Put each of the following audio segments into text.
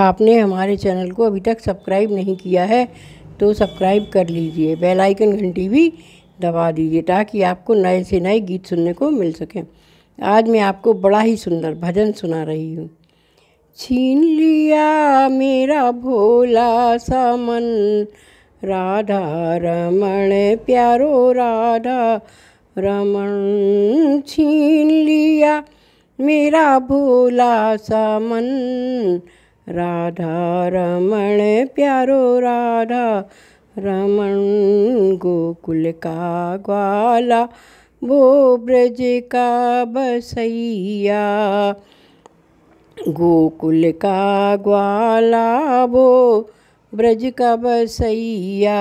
आपने हमारे चैनल को अभी तक सब्सक्राइब नहीं किया है तो सब्सक्राइब कर लीजिए बेल आइकन घंटी भी दबा दीजिए ताकि आपको नए से नए गीत सुनने को मिल सकें आज मैं आपको बड़ा ही सुंदर भजन सुना रही हूँ छीन लिया मेरा भोला सा मन राधा रमण प्यारो राधा रमण छीन लिया मेरा भोला सा मन राधा रमण प्यारो राधा रमण गोकुल का ग्वाला वो ब्रज का बसैया गोकुल का ग्वाला वो ब्रज का बसैया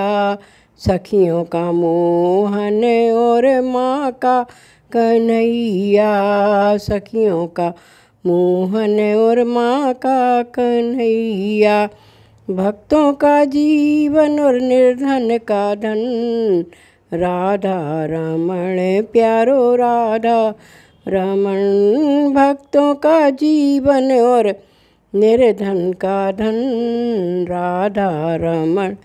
सखियों का मोहन और माँ का कन्हैया सखियों का मोहन और माँ का कन्हैया भक्तों का जीवन और निर्धन का धन राधा रमण प्यारो राधा रमण भक्तों का जीवन और निर्धन का धन राधा रमण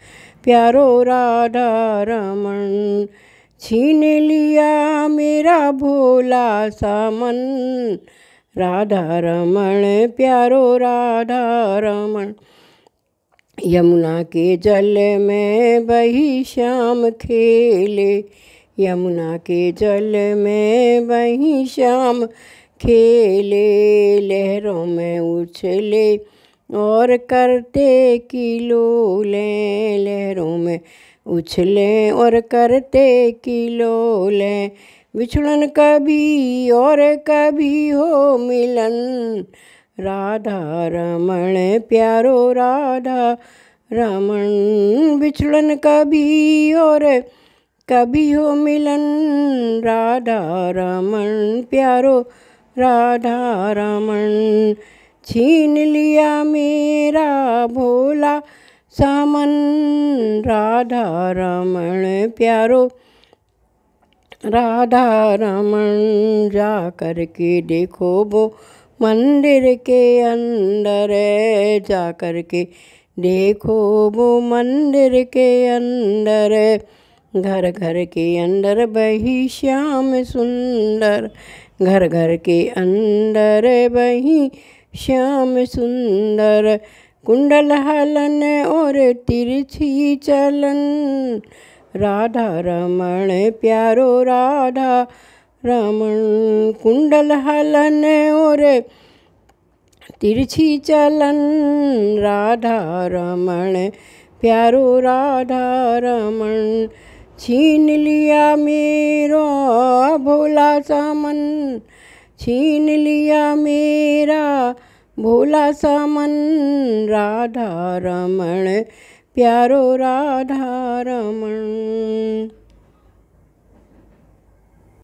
प्यारो राधा रमण छीन लिया मेरा भोला सा मन राधा रमण प्यारो राधा रमण यमुना के जल में बही श्याम खेले यमुना के जल में बही श्याम खेले लहरों में उछले और करते की लें लहरों में उछले और करते की लें बिछड़न कभी और कभी हो मिलन राधा रमण प्यारो राधा रमण बिछड़न कभी और कभी हो मिलन राधा रमण प्यारो राधा रमण छीन लिया मेरा भोला सामन राधा रमण प्यारो राधा रमन जा कर के देखो वो मंदिर के अंदर जा कर के देखो वो मंदिर के अंदर घर घर के अंदर बही श्याम सुंदर घर घर के अंदर बही श्याम सुंदर कुंडल हलन और तिरछी चलन राधा रमण प्यारो राधा रमण कुंडल हलन और तिरछी चलन राधा रमण प्यारो राधा रमण छीन लिया मेरो भोला सामन छीन लिया मेरा भोला सामन राधा रमण प्यारो राधा रमण